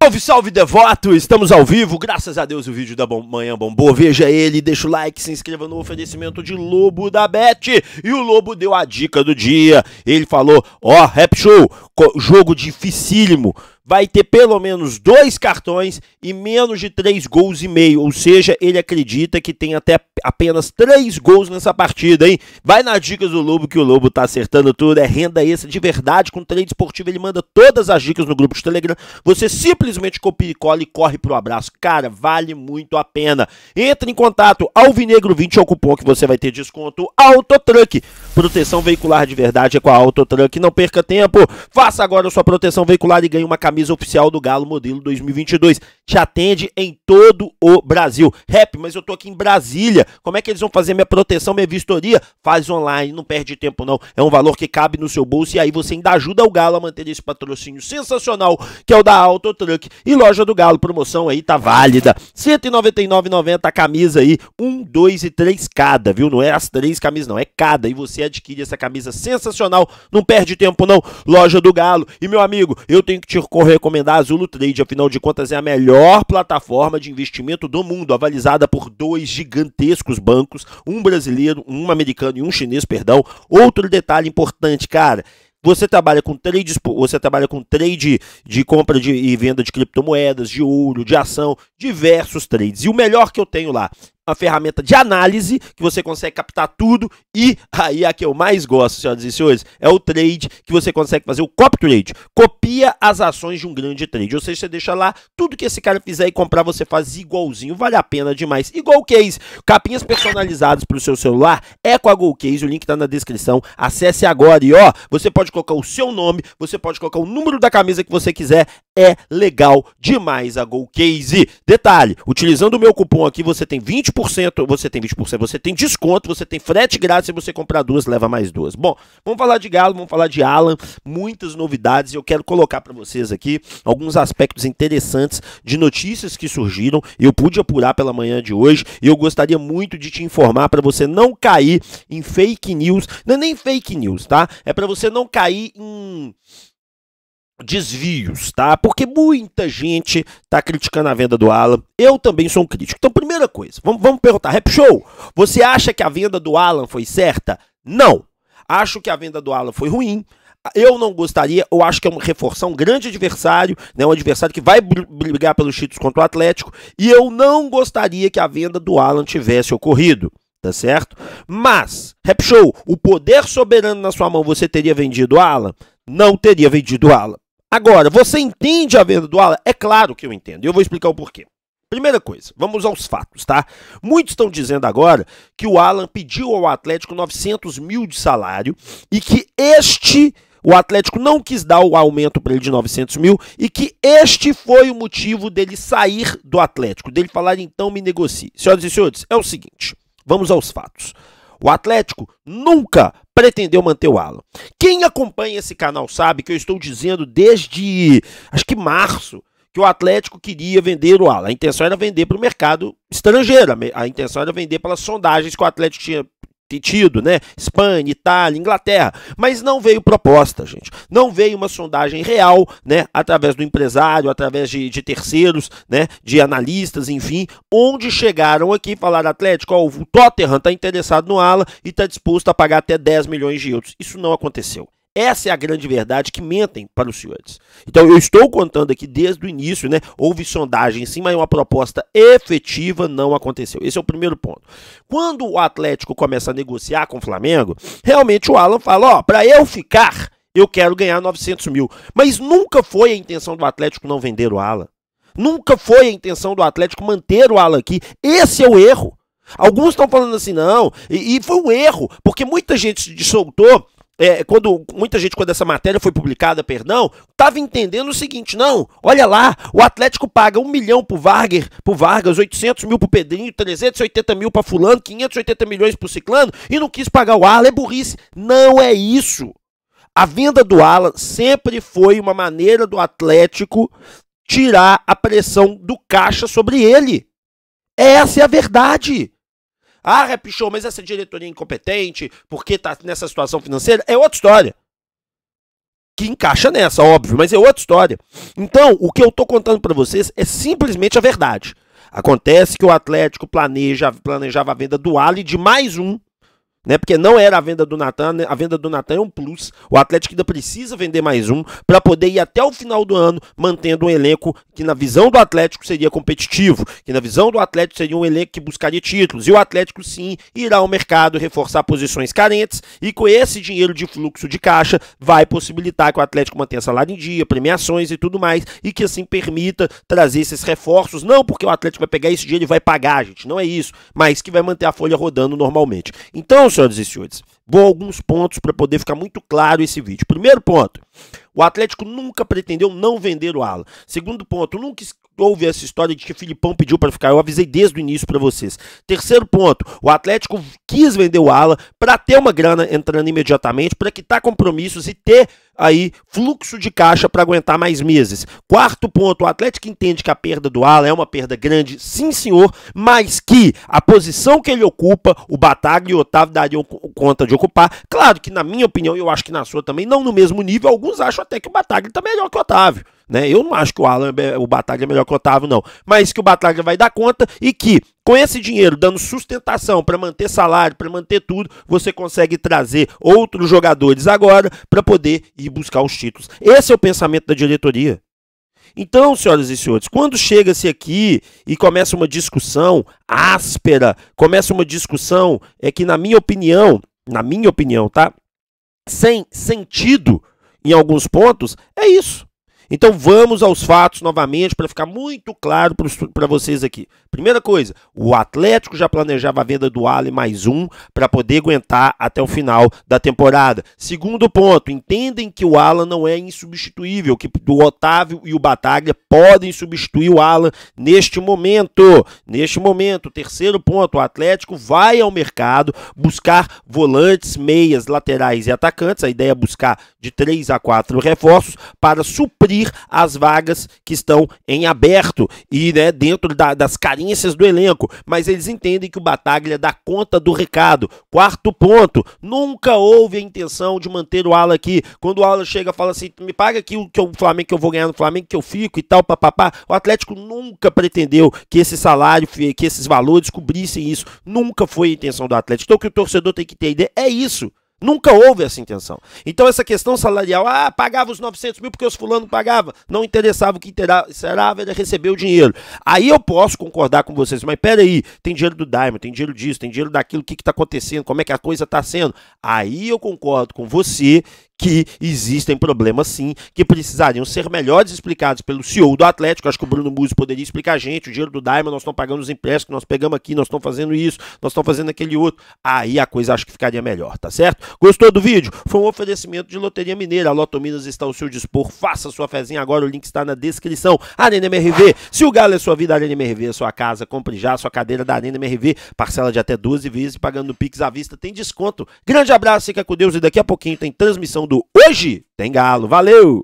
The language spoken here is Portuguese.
Salve, salve devoto! Estamos ao vivo, graças a Deus o vídeo da bom, manhã bombou. Veja ele, deixa o like, se inscreva no oferecimento de Lobo da Bet. E o Lobo deu a dica do dia. Ele falou: Ó, oh, rap show, jogo dificílimo vai ter pelo menos dois cartões e menos de três gols e meio. Ou seja, ele acredita que tem até apenas três gols nessa partida, hein? Vai nas dicas do Lobo que o Lobo tá acertando tudo. É renda extra de verdade com trade esportivo. Ele manda todas as dicas no grupo de Telegram. Você simplesmente copia e cola e corre pro abraço. Cara, vale muito a pena. Entre em contato. Alvinegro20 é o cupom que você vai ter desconto. Autotruck. Proteção veicular de verdade é com a Autotruck. Não perca tempo. Faça agora a sua proteção veicular e ganhe uma camisa camisa oficial do Galo modelo 2022. Te atende em todo o Brasil. Rap, mas eu tô aqui em Brasília. Como é que eles vão fazer minha proteção, minha vistoria? Faz online, não perde tempo não. É um valor que cabe no seu bolso e aí você ainda ajuda o Galo a manter esse patrocínio sensacional que é o da Autotruck e loja do Galo. Promoção aí tá válida. 199,90 a camisa aí, um, dois e três cada, viu? Não é as três camisas não, é cada e você adquire essa camisa sensacional. Não perde tempo não. Loja do Galo. E meu amigo, eu tenho que te correr recomendar a Zulu Trade, afinal de contas é a melhor plataforma de investimento do mundo, avalizada por dois gigantescos bancos, um brasileiro, um americano e um chinês, perdão. Outro detalhe importante, cara, você trabalha com trade, você trabalha com trade de compra de, e venda de criptomoedas, de ouro, de ação, diversos trades. E o melhor que eu tenho lá, uma ferramenta de análise que você consegue captar tudo e aí a que eu mais gosto, senhoras e senhores, é o trade que você consegue fazer o copy trade. Copia as ações de um grande trade, ou seja, você deixa lá tudo que esse cara fizer e comprar, você faz igualzinho, vale a pena demais. Igual o case, capinhas personalizadas para o seu celular é com a GoCase, o link está na descrição. Acesse agora e ó, você pode colocar o seu nome, você pode colocar o número da camisa que você quiser. É legal demais a GoCase. Detalhe, utilizando o meu cupom aqui, você tem 20 20%, você tem 20%, você tem desconto, você tem frete grátis, se você comprar duas, leva mais duas. Bom, vamos falar de Galo, vamos falar de Alan, muitas novidades, eu quero colocar para vocês aqui alguns aspectos interessantes de notícias que surgiram, eu pude apurar pela manhã de hoje, e eu gostaria muito de te informar para você não cair em fake news, não é nem fake news, tá? É para você não cair em desvios, tá? Porque muita gente tá criticando a venda do Alan. Eu também sou um crítico. Então, primeira coisa, vamos, vamos perguntar, Rap Show, você acha que a venda do Alan foi certa? Não. Acho que a venda do Alan foi ruim. Eu não gostaria, eu acho que é um reforçar um grande adversário, né, um adversário que vai brigar pelos títulos contra o Atlético, e eu não gostaria que a venda do Alan tivesse ocorrido, tá certo? Mas, Rap Show, o poder soberano na sua mão, você teria vendido o Alan? Não teria vendido o Alan. Agora, você entende a venda do Alan? É claro que eu entendo, e eu vou explicar o porquê. Primeira coisa, vamos aos fatos, tá? Muitos estão dizendo agora que o Alan pediu ao Atlético 900 mil de salário e que este, o Atlético não quis dar o aumento para ele de 900 mil e que este foi o motivo dele sair do Atlético, dele falar então me negocie. Senhoras e senhores, é o seguinte, vamos aos fatos. O Atlético nunca pretendeu manter o Alan. Quem acompanha esse canal sabe que eu estou dizendo desde acho que março que o Atlético queria vender o Alan. A intenção era vender para o mercado estrangeiro. A intenção era vender pelas sondagens que o Atlético tinha tido, né? Espanha, Itália, Inglaterra. Mas não veio proposta, gente. Não veio uma sondagem real, né? Através do empresário, através de, de terceiros, né? De analistas, enfim. Onde chegaram aqui e falaram, Atlético, ó, o Tottenham está interessado no Ala e está disposto a pagar até 10 milhões de euros. Isso não aconteceu. Essa é a grande verdade que mentem para os senhores. Então eu estou contando aqui desde o início, né? Houve sondagem sim, mas uma proposta efetiva não aconteceu. Esse é o primeiro ponto. Quando o Atlético começa a negociar com o Flamengo, realmente o Alan fala: ó, oh, para eu ficar, eu quero ganhar 900 mil. Mas nunca foi a intenção do Atlético não vender o Alan. Nunca foi a intenção do Atlético manter o Alan aqui. Esse é o erro. Alguns estão falando assim, não, e, e, foi um erro, porque muita gente se soltou é, quando muita gente, quando essa matéria foi publicada, perdão, estava entendendo o seguinte: não, olha lá, o Atlético paga um milhão pro Vargas, pro Vargas 800 mil pro Pedrinho, 380 mil pra Fulano, 580 milhões pro Ciclano e não quis pagar o Alan, É burrice. Não é isso. A venda do Alan sempre foi uma maneira do Atlético tirar a pressão do caixa sobre ele. Essa é a verdade. Ah, rap show, mas essa diretoria é incompetente, porque tá nessa situação financeira, é outra história. Que encaixa nessa, óbvio, mas é outra história. Então, o que eu tô contando para vocês é simplesmente a verdade. Acontece que o Atlético planeja, planejava a venda do Ali de mais um né? Porque não era a venda do Natan, né? a venda do Natan é um plus. O Atlético ainda precisa vender mais um para poder ir até o final do ano mantendo um elenco que na visão do Atlético seria competitivo, que na visão do Atlético seria um elenco que buscaria títulos. E o Atlético sim irá ao mercado reforçar posições carentes e com esse dinheiro de fluxo de caixa vai possibilitar que o Atlético mantenha salário em dia, premiações e tudo mais e que assim permita trazer esses reforços, não porque o Atlético vai pegar esse dinheiro e vai pagar, gente, não é isso, mas que vai manter a folha rodando normalmente. Então, senhoras e senhores, vou alguns pontos para poder ficar muito claro esse vídeo. Primeiro ponto, o Atlético nunca pretendeu não vender o Ala. Segundo ponto, nunca houve essa história de que Filipão pediu para ficar. Eu avisei desde o início para vocês. Terceiro ponto, o Atlético quis vender o Ala para ter uma grana entrando imediatamente, para quitar compromissos e ter aí fluxo de caixa para aguentar mais meses. Quarto ponto, o Atlético entende que a perda do Ala é uma perda grande, sim senhor, mas que a posição que ele ocupa, o Bataglia e o Otávio dariam conta de ocupar. Claro que na minha opinião, e eu acho que na sua também, não no mesmo nível, alguns acham até que o Bataglia está melhor que o Otávio. Né? Eu não acho que o Alan, é, o Bataglia é melhor que o Otávio, não. Mas que o Bataglia vai dar conta e que com esse dinheiro dando sustentação para manter salário, para manter tudo, você consegue trazer outros jogadores agora para poder ir buscar os títulos. Esse é o pensamento da diretoria. Então, senhoras e senhores, quando chega-se aqui e começa uma discussão áspera, começa uma discussão é que, na minha opinião, na minha opinião, tá? Sem sentido em alguns pontos, é isso. Então vamos aos fatos novamente para ficar muito claro para vocês aqui. Primeira coisa, o Atlético já planejava a venda do Ali mais um para poder aguentar até o final da temporada. Segundo ponto, entendem que o Alan não é insubstituível, que o Otávio e o Bataglia podem substituir o Alan neste momento. Neste momento, terceiro ponto, o Atlético vai ao mercado buscar volantes, meias, laterais e atacantes. A ideia é buscar de 3 a 4 reforços para suprir suprir as vagas que estão em aberto e né, dentro da, das carências do elenco. Mas eles entendem que o Bataglia dá conta do recado. Quarto ponto: nunca houve a intenção de manter o Ala aqui. Quando o Ala chega fala assim: me paga aqui o que o Flamengo que eu vou ganhar no Flamengo, que eu fico e tal, papapá. O Atlético nunca pretendeu que esse salário, que esses valores cobrissem isso. Nunca foi a intenção do Atlético. Então o que o torcedor tem que entender: é isso. Nunca houve essa intenção. Então, essa questão salarial, ah, pagava os 900 mil porque os fulano pagava, não interessava o que interessava era receber o dinheiro. Aí eu posso concordar com vocês, mas peraí, tem dinheiro do Daimon, tem dinheiro disso, tem dinheiro daquilo, o que está acontecendo, como é que a coisa está sendo. Aí eu concordo com você que existem problemas sim, que precisariam ser melhores explicados pelo CEO do Atlético. Acho que o Bruno Musi poderia explicar a gente, o dinheiro do Daima, nós estamos pagando os empréstimos, nós pegamos aqui, nós estamos fazendo isso, nós estamos fazendo aquele outro. Aí a coisa acho que ficaria melhor, tá certo? Gostou do vídeo? Foi um oferecimento de Loteria Mineira. A Loto Minas está ao seu dispor. Faça sua fezinha agora, o link está na descrição. Arena MRV, se o Galo é sua vida, a Arena MRV é sua casa. Compre já a sua cadeira da Arena MRV, parcela de até 12 vezes, pagando no Pix à vista, tem desconto. Grande abraço, fica com Deus e daqui a pouquinho tem transmissão Hoje Tem Galo. Valeu!